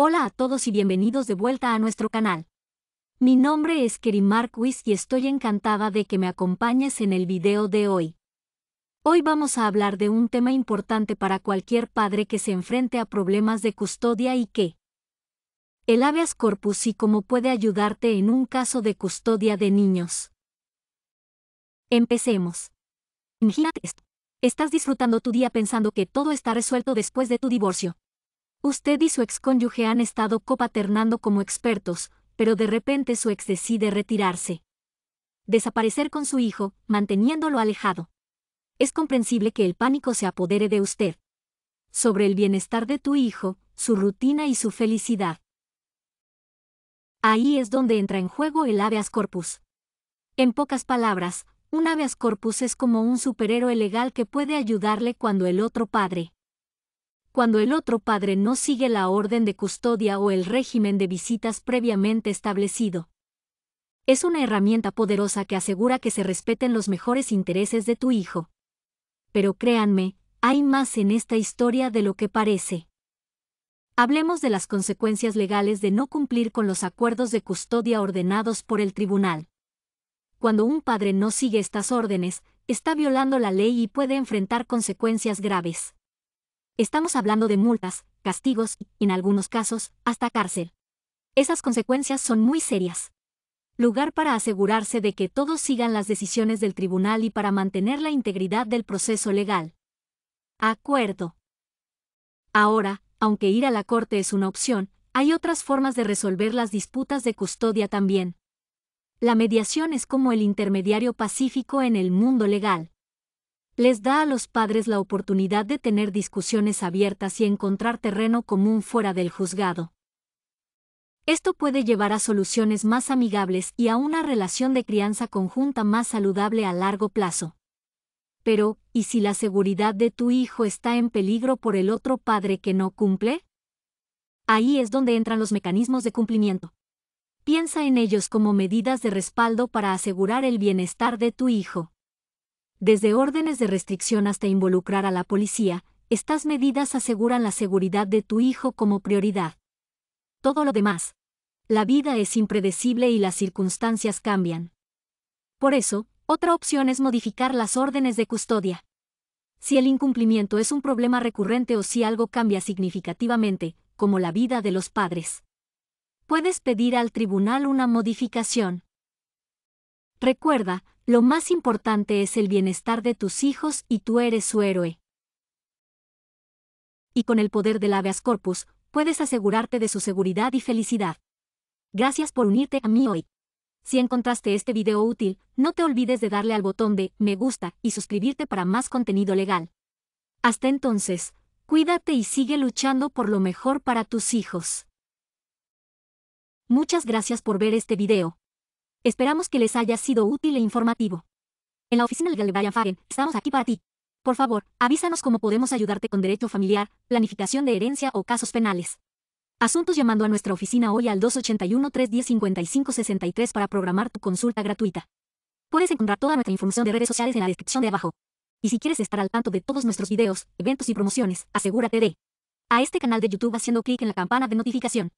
Hola a todos y bienvenidos de vuelta a nuestro canal. Mi nombre es Kerry Marquis y estoy encantada de que me acompañes en el video de hoy. Hoy vamos a hablar de un tema importante para cualquier padre que se enfrente a problemas de custodia y que el habeas corpus y cómo puede ayudarte en un caso de custodia de niños. Empecemos. Estás disfrutando tu día pensando que todo está resuelto después de tu divorcio Usted y su excónyuge han estado copaternando como expertos, pero de repente su ex decide retirarse. Desaparecer con su hijo, manteniéndolo alejado. Es comprensible que el pánico se apodere de usted. Sobre el bienestar de tu hijo, su rutina y su felicidad. Ahí es donde entra en juego el habeas corpus. En pocas palabras, un habeas corpus es como un superhéroe legal que puede ayudarle cuando el otro padre cuando el otro padre no sigue la orden de custodia o el régimen de visitas previamente establecido. Es una herramienta poderosa que asegura que se respeten los mejores intereses de tu hijo. Pero créanme, hay más en esta historia de lo que parece. Hablemos de las consecuencias legales de no cumplir con los acuerdos de custodia ordenados por el tribunal. Cuando un padre no sigue estas órdenes, está violando la ley y puede enfrentar consecuencias graves. Estamos hablando de multas, castigos y, en algunos casos, hasta cárcel. Esas consecuencias son muy serias. Lugar para asegurarse de que todos sigan las decisiones del tribunal y para mantener la integridad del proceso legal. Acuerdo. Ahora, aunque ir a la corte es una opción, hay otras formas de resolver las disputas de custodia también. La mediación es como el intermediario pacífico en el mundo legal les da a los padres la oportunidad de tener discusiones abiertas y encontrar terreno común fuera del juzgado. Esto puede llevar a soluciones más amigables y a una relación de crianza conjunta más saludable a largo plazo. Pero, ¿y si la seguridad de tu hijo está en peligro por el otro padre que no cumple? Ahí es donde entran los mecanismos de cumplimiento. Piensa en ellos como medidas de respaldo para asegurar el bienestar de tu hijo. Desde órdenes de restricción hasta involucrar a la policía, estas medidas aseguran la seguridad de tu hijo como prioridad. Todo lo demás. La vida es impredecible y las circunstancias cambian. Por eso, otra opción es modificar las órdenes de custodia. Si el incumplimiento es un problema recurrente o si algo cambia significativamente, como la vida de los padres, puedes pedir al tribunal una modificación. Recuerda, lo más importante es el bienestar de tus hijos y tú eres su héroe. Y con el poder del habeas corpus, puedes asegurarte de su seguridad y felicidad. Gracias por unirte a mí hoy. Si encontraste este video útil, no te olvides de darle al botón de me gusta y suscribirte para más contenido legal. Hasta entonces, cuídate y sigue luchando por lo mejor para tus hijos. Muchas gracias por ver este video. Esperamos que les haya sido útil e informativo. En la oficina legal de Brian Fagen, estamos aquí para ti. Por favor, avísanos cómo podemos ayudarte con derecho familiar, planificación de herencia o casos penales. Asuntos llamando a nuestra oficina hoy al 281-310-5563 para programar tu consulta gratuita. Puedes encontrar toda nuestra información de redes sociales en la descripción de abajo. Y si quieres estar al tanto de todos nuestros videos, eventos y promociones, asegúrate de a este canal de YouTube haciendo clic en la campana de notificación.